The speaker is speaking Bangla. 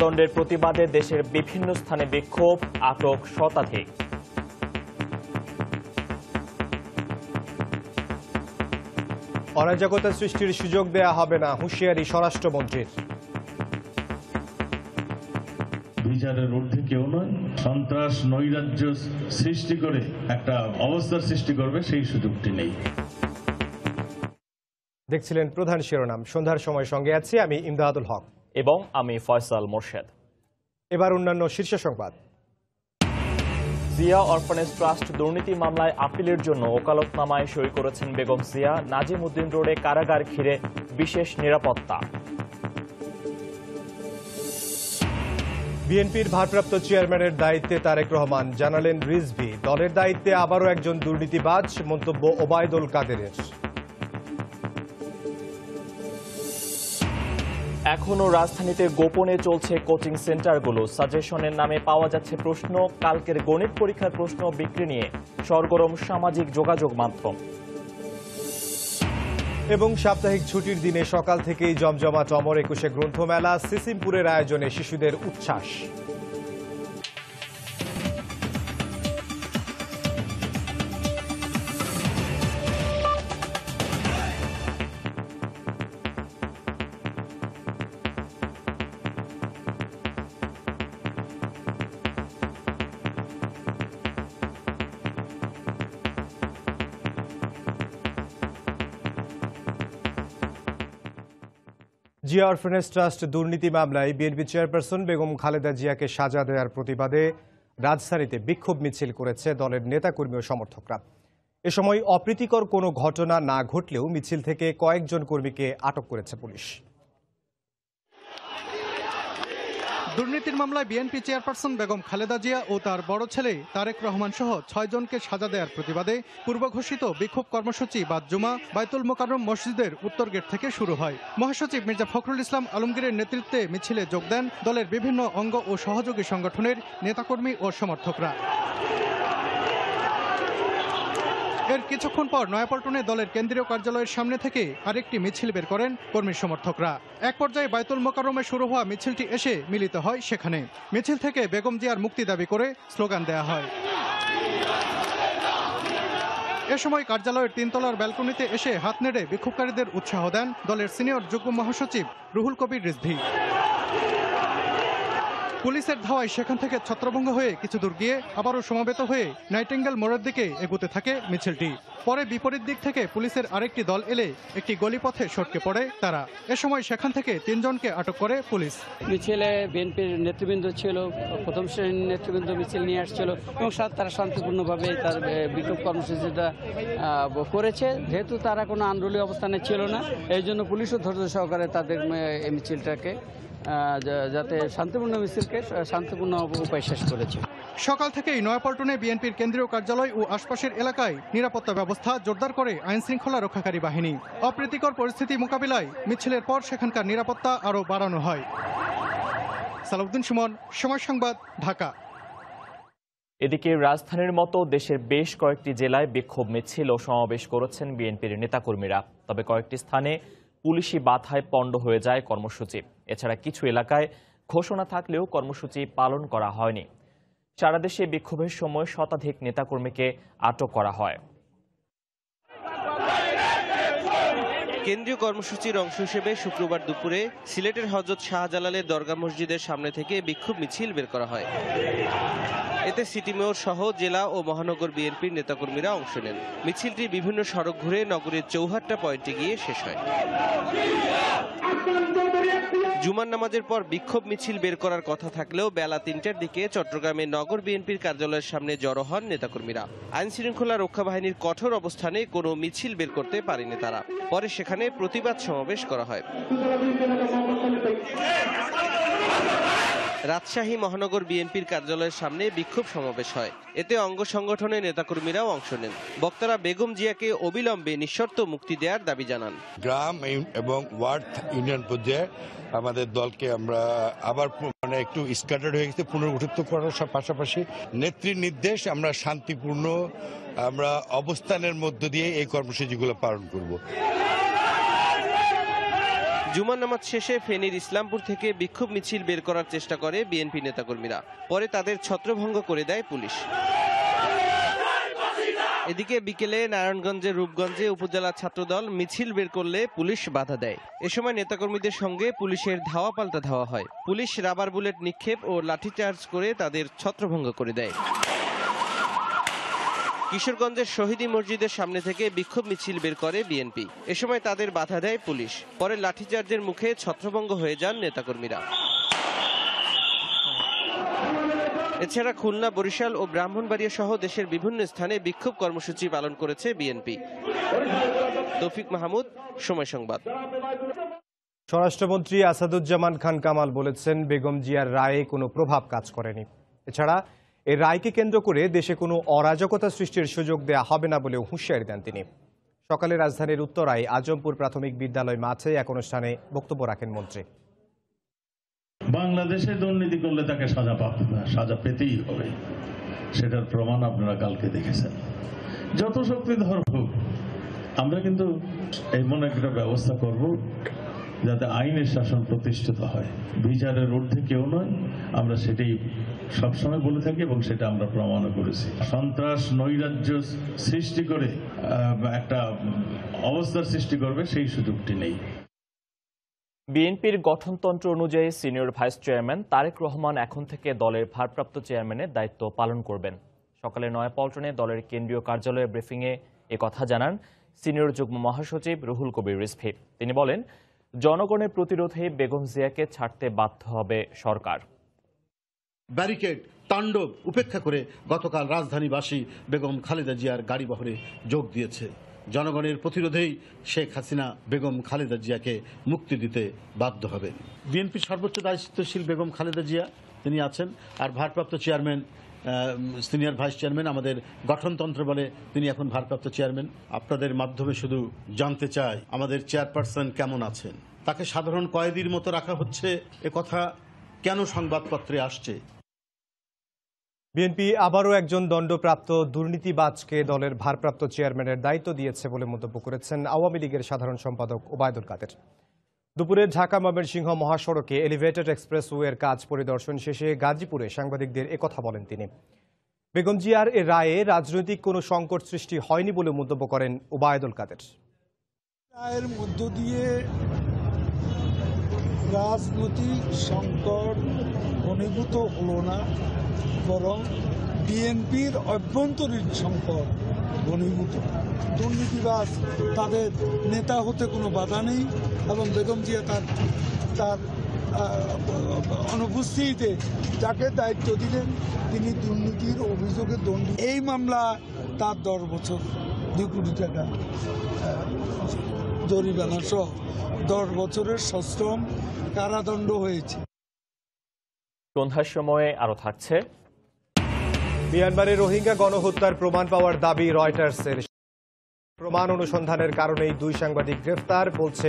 দণ্ডের প্রতিবাদে দেশের বিভিন্ন স্থানে বিক্ষোভ আটক শতাধিক অরাজকতা সৃষ্টির সুযোগ দেয়া হবে না হুঁশিয়ারি স্বরাষ্ট্রমন্ত্রীর বিচারের ঊর্ধ্বে কেউ নয় সন্ত্রাস নৈরাজ্য সৃষ্টি করে একটা অবস্থার সৃষ্টি করবে সেই সুযোগটি নেই দেখছিলেন প্রধান শিরোনাম সন্ধ্যার সময় সঙ্গে আছি আমি ইমদাদুল হক এবং আমি ফয়সাল মোর্শেদ এবার অন্যান্য শীর্ষ সংবাদ জিয়া অরফানেজ ট্রাস্ট দুর্নীতি মামলায় আপিলের জন্য ওকালতনামায় সই করেছেন বেগম জিয়া নাজিম উদ্দিন রোডে কারাগার ঘিরে বিশেষ নিরাপত্তা বিএনপির ভারপ্রাপ্ত চেয়ারম্যানের দায়িত্বে তারেক রহমান জানালেন রিজভি দলের দায়িত্বে আবারও একজন দুর্নীতিবাজ মন্তব্য ওবায়দুল কাদেরের এখনও রাজধানীতে গোপনে চলছে কোচিং সেন্টারগুলো সাজেশনের নামে পাওয়া যাচ্ছে প্রশ্ন কালকের গণিত পরীক্ষার প্রশ্ন বিক্রি নিয়ে সরগরম সামাজিক যোগাযোগ মাধ্যম এবং সাপ্তাহিক ছুটির দিনে সকাল থেকেই জমজমা টমর একুশে গ্রন্থমেলা সিসিমপুরের আয়োজনে শিশুদের উচ্ছ্বাস জিয়া অরফানেজ ট্রাস্ট দুর্নীতি মামলায় বিএনপি চেয়ারপারসন বেগম খালেদা জিয়াকে সাজা দেওয়ার প্রতিবাদে রাজধানীতে বিক্ষোভ মিছিল করেছে দলের নেতাকর্মী ও সমর্থকরা এ সময় অপ্রীতিকর কোনো ঘটনা না ঘটলেও মিছিল থেকে কয়েকজন কর্মীকে আটক করেছে পুলিশ দুর্নীতির মামলায় বিএনপি চেয়ারপারসন বেগম খালেদা জিয়া ও তার বড় ছেলে তারেক রহমান সহ ছয়জনকে সাজা দেওয়ার প্রতিবাদে পূর্বঘোষিত বিক্ষোভ কর্মসূচি বাদ জুমা বায়তুল মোকারম মসজিদের উত্তর গেট থেকে শুরু হয় মহাসচিব মির্জা ফখরুল ইসলাম আলমগীরের নেতৃত্বে মিছিলে যোগ দেন দলের বিভিন্ন অঙ্গ ও সহযোগী সংগঠনের নেতাকর্মী ও সমর্থকরা এর কিছুক্ষণ পর নয়াপল্টনে দলের কেন্দ্রীয় কার্যালয়ের সামনে থেকে আরেকটি মিছিল বের করেন কর্মী সমর্থকরা এক পর্যায়ে বাইতুল মোকারমে শুরু হওয়া মিছিলটি এসে মিলিত হয় সেখানে মিছিল থেকে বেগম জিয়ার মুক্তি দাবি করে স্লোগান দেয়া হয় এ সময় কার্যালয়ের তিনতলার ব্যালকনিতে এসে হাত নেড়ে বিক্ষোভকারীদের উৎসাহ দেন দলের সিনিয়র যুগ্ম মহাসচিব রুহুল কবির রিজভি পুলিশের ধাওয়ায় সেখান থেকে ছত্রভঙ্গ হয়ে কিছু দূর গিয়ে আবারও সমাবেত হয়ে নাইটেঙ্গেল মোড়ের দিকে এগোতে থাকে মিছিলটি পরে বিপরীত দিক থেকে পুলিশের আরেকটি দল এলে একটি গলিপথে সটকে পড়ে তারা এ সময় সেখান থেকে তিনজনকে আটক করে পুলিশ মিছিলে বিএনপির নেতৃবৃন্দ ছিল প্রথম শ্রেণীর নেতৃবৃন্দ মিছিল নিয়ে আসছিল এবং তারা শান্তিপূর্ণভাবে তার বিক্ষোভ কর্মসূচিটা করেছে যেহেতু তারা কোনো আন্দোলনীয় অবস্থানে ছিল না এই জন্য পুলিশও ধৈর্য সহকারে তাদের মিছিলটাকে যাতে শান্তিপূর্ণ মিছিলকে শান্তিপূর্ণ উপায় শেষ করেছে সকাল থেকেই নয়াপল্টনে বিএনপির কেন্দ্রীয় কার্যালয় ও আশপাশের এলাকায় নিরাপত্তা ব্যবস্থা জোরদার করে আইন শৃঙ্খলা রক্ষাকারী বাহিনী অপ্রীতিকর পরিস্থিতি মোকাবিলায় মিছিলের পর সেখানকার নিরাপত্তা আরও বাড়ানো হয় সালাউদ্দিন সুমন সময় সংবাদ ঢাকা এদিকে রাজধানীর মতো দেশের বেশ কয়েকটি জেলায় বিক্ষোভ মিছিল ও সমাবেশ করেছেন বিএনপির নেতাকর্মীরা তবে কয়েকটি স্থানে পুলিশি বাধায় পণ্ড হয়ে যায় কর্মসূচি এছাড়া কিছু এলাকায় ঘোষণা থাকলেও কর্মসূচি পালন করা হয়নি সারাদেশে বিক্ষোভের সময় শতাধিক নেতাকর্মীকে আটক করা হয় কেন্দ্রীয় কর্মসূচির অংশ হিসেবে শুক্রবার দুপুরে সিলেটের হজরত শাহজালালের দরগা মসজিদের সামনে থেকে বিক্ষোভ মিছিল বের করা হয় এতে সিটি মেয়র সহ জেলা ও মহানগর বিএনপির নেতাকর্মীরা অংশ নেন মিছিলটি বিভিন্ন সড়ক ঘুরে নগরের চৌহাট্টা পয়েন্টে গিয়ে শেষ হয় জুমার নামাজের পর বিক্ষোভ মিছিল বের করার কথা থাকলেও বেলা তিনটার দিকে চট্টগ্রামে নগর বিএনপির কার্যালয়ের সামনে জড়ো হন নেতাকর্মীরা আইন শৃঙ্খলা রক্ষা বাহিনীর কঠোর অবস্থানে কোনো মিছিল বের করতে পারেনি তারা পরে সেখানে প্রতিবাদ সমাবেশ করা হয় রাজশাহী মহানগর বিএনপির কার্যালয়ের সামনে বিক্ষোভ সমাবেশ হয় এতে অঙ্গ সংগঠনের নেতাকর্মীরাও অংশ নেন বক্তারা বেগম জিয়াকে অবিলম্বে নিঃশর্ত মুক্তি দেওয়ার দাবি জানান গ্রাম এবং ওয়ার্ড ইউনিয়ন পর্যায়ে আমাদের দলকে আমরা আবার মানে একটু স্কাটার হয়ে গেছে পুনর্গঠিত করার পাশাপাশি নেত্রীর নির্দেশ আমরা শান্তিপূর্ণ আমরা অবস্থানের মধ্য দিয়ে এই কর্মসূচিগুলো পালন করব জুমার নামাজ শেষে ফেনীর ইসলামপুর থেকে বিক্ষোভ মিছিল বের করার চেষ্টা করে বিএনপি নেতাকর্মীরা পরে তাদের ছত্রভঙ্গ করে দেয় পুলিশ এদিকে বিকেলে নারায়ণগঞ্জের রূপগঞ্জে উপজেলা ছাত্রদল মিছিল বের করলে পুলিশ বাধা দেয় এ সময় নেতাকর্মীদের সঙ্গে পুলিশের ধাওয়া পাল্টা ধাওয়া হয় পুলিশ রাবার বুলেট নিক্ষেপ ও লাঠিচার্জ করে তাদের ছত্রভঙ্গ করে দেয় কিশোরগঞ্জের শহীদী মসজিদের সামনে থেকে বিক্ষোভ মিছিল বের করে বিএনপি এ সময় তাদের বাধা দেয় পুলিশ পরে লাঠিচার্জের মুখে ছত্রভঙ্গ হয়ে যান নেতাকর্মীরা এছাড়া খুলনা বরিশাল ও ব্রাহ্মণবাড়িয়া সহ দেশের বিভিন্ন স্থানে বিক্ষোভ কর্মসূচি পালন করেছে বিএনপি তৌফিক মাহমুদ সময় সংবাদ স্বরাষ্ট্রমন্ত্রী আসাদুজ্জামান খান কামাল বলেছেন বেগম জিয়ার রায়ে কোনো প্রভাব কাজ করেনি এছাড়া এর রায়কে কেন্দ্র করে দেশে কোনো অরাজকতা সৃষ্টির সুযোগ দেয়া হবে না বলেও হুঁশিয়ারি দেন তিনি সকালে রাজধানীর উত্তরায় আজমপুর প্রাথমিক বিদ্যালয় মাঠে এক অনুষ্ঠানে বক্তব্য রাখেন মন্ত্রী বাংলাদেশে দুর্নীতি করলে তাকে সাজা পাবে না সাজা পেতেই হবে সেটার প্রমাণ আপনারা কালকে দেখেছেন যত শক্তি ধর হোক আমরা কিন্তু এমন একটা ব্যবস্থা করব যাতে আইনের শাসন প্রতিষ্ঠিত হয় বিচারের ঊর্ধ্বে কেউ নয় আমরা সেটাই সবসময় বলে থাকি এবং সেটা আমরা প্রমাণও করেছি সন্ত্রাস নৈরাজ্য সৃষ্টি করে একটা অবস্থার সৃষ্টি করবে সেই সুযোগটি নেই বিএনপির গঠনতন্ত্র অনুযায়ী senior vice chairman Tarique Rahman এখন থেকে দলের ভারপ্রাপ্ত চেয়ারম্যানের দায়িত্ব পালন করবেন সকালে নয়াপল্টনে দলের কেন্দ্রীয় কার্যালয়ে ব্রিফিংয়ে কথা জানান সিনিয়র যুগ্ম মহাসচিব রুহুল কবির রিসফি তিনি বলেন জনগণের প্রতিরোধে বেগম জিয়াকে ছাড়তে বাধ্য হবে সরকার ব্যারিকেড তাণ্ডব উপেক্ষা করে গতকাল রাজধানীবাসী বেগম খালেদা জিয়ার গাড়ি বহরে যোগ দিয়েছে জনগণের প্রতিরোধেই শেখ হাসিনা বেগম খালেদা জিয়াকে মুক্তি দিতে বাধ্য হবে বিএনপির সর্বোচ্চ দায়িত্বশীল বেগম খালেদা জিয়া তিনি আছেন আর ভারপ্রাপ্ত চেয়ারম্যান সিনিয়র ভাইস চেয়ারম্যান আমাদের গঠনতন্ত্র বলে তিনি এখন ভারপ্রাপ্ত চেয়ারম্যান আপনাদের মাধ্যমে শুধু জানতে চাই আমাদের চেয়ারপারসন কেমন আছেন তাকে সাধারণ কয়েদির মতো রাখা হচ্ছে এ কথা কেন সংবাদপত্রে আসছে বিএনপি আবারও একজন দণ্ডপ্রাপ্ত দুর্নীতিবাজকে দলের ভারপ্রাপ্ত চেয়ারম্যানের দায়িত্ব দিয়েছে বলে মন্তব্য করেছেন আওয়ামী লীগের সাধারণ সম্পাদক ওবায়দুল কাদের দুপুরে ঢাকা ময়মনসিংহ মহাসড়কে এলিভেটেড এক্সপ্রেসওয়ের কাজ পরিদর্শন শেষে গাজীপুরে সাংবাদিকদের একথা বলেন তিনি বেগম জিয়ার এ রায়ে রাজনৈতিক কোনো সংকট সৃষ্টি হয়নি বলে মন্তব্য করেন ওবায়দুল কাদের রায়ের মধ্য দিয়ে রাজনৈতিক সংকট ঘনীভূত হল না বরং বিএনপির অভ্যন্তরীণ সংকট ঘনীভূত দুর্নীতিবাজ তাদের নেতা হতে কোনো বাধা নেই এবং বেগম জিয়া তার তার অনুপস্থিতিতে যাকে দায়িত্ব দিলেন তিনি দুর্নীতির অভিযোগে দণ্ডিত এই মামলা তার দশ বছর দুই কোটি টাকা জরিমানা সহ দশ বছরের সশ্রম কারাদণ্ড হয়েছে সন্ধ্যার সময়ে আরও থাকছে মিয়ানমারে রোহিঙ্গা গণহত্যার প্রমাণ পাওয়ার দাবি রয়টার্সের প্রমাণ অনুসন্ধানের কারণেই দুই সাংবাদিক গ্রেফতার বলছে